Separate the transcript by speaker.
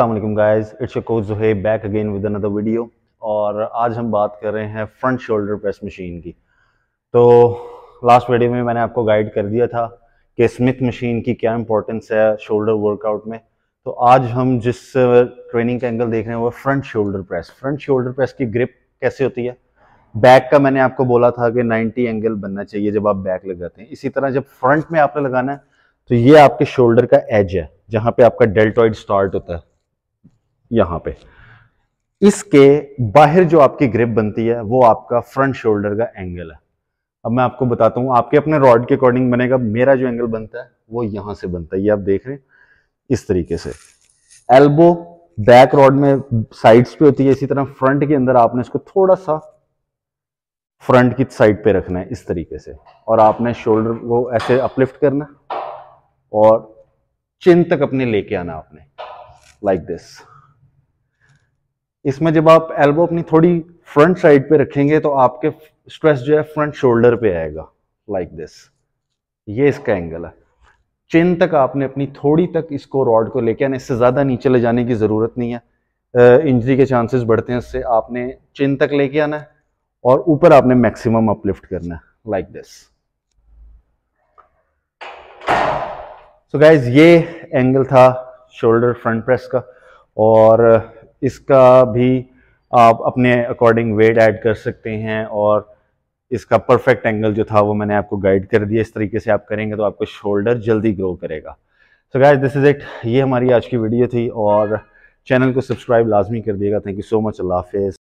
Speaker 1: Aslam guys it's coach back again with another video और आज हम बात कर रहे हैं फ्रंट शोल्डर प्रेस मशीन की तो लास्ट वीडियो में मैंने आपको गाइड कर दिया था कि स्मिथ मशीन की क्या इंपॉर्टेंस है शोल्डर वर्कआउट में तो आज हम जिस ट्रेनिंग uh, का एंगल देख रहे हैं वो front shoulder press front shoulder press की ग्रिप कैसे होती है बैक का मैंने आपको बोला था कि नाइन्टी एंगल बनना चाहिए जब आप बैक लगाते हैं इसी तरह जब फ्रंट में आपने लगाना है तो ये आपके शोल्डर का एज है जहाँ पे आपका डेल्टॉइड स्टार्ट होता है यहां पे इसके बाहर जो आपकी ग्रिप बनती है वो आपका फ्रंट शोल्डर का एंगल है अब मैं आपको बताता हूं आपके अपने रॉड के अकॉर्डिंग बनेगा मेरा जो एंगल बनता है वो यहां से बनता है ये आप देख रहे हैं इस तरीके से एल्बो बैक रॉड में साइड्स पे होती है इसी तरह फ्रंट के अंदर आपने इसको थोड़ा सा फ्रंट की साइड पे रखना है इस तरीके से और आपने शोल्डर को ऐसे अपलिफ्ट करना और चिन तक अपने लेके आना आपने लाइक like दिस इसमें जब आप एल्बो अपनी थोड़ी फ्रंट साइड पे रखेंगे तो आपके स्ट्रेस जो है फ्रंट शोल्डर पे आएगा लाइक like दिस ये इसका एंगल है चिन तक आपने अपनी थोड़ी तक इसको रॉड को लेके आना इससे ज़्यादा नीचे ले जाने की ज़रूरत नहीं है इंजरी के चांसेस बढ़ते हैं इससे आपने चिन तक लेके आना है और ऊपर आपने मैक्सिमम अपलिफ्ट करना है लाइक दिस सो गाइज ये एंगल था शोल्डर फ्रंट प्रेस का और इसका भी आप अपने अकॉर्डिंग वेट ऐड कर सकते हैं और इसका परफेक्ट एंगल जो था वो मैंने आपको गाइड कर दिया इस तरीके से आप करेंगे तो आपका शोल्डर जल्दी ग्रो करेगा so guys this is it ये हमारी आज की वीडियो थी और चैनल को सब्सक्राइब लाजमी कर दिएगा थैंक यू सो मच अल्लाह हाफिज़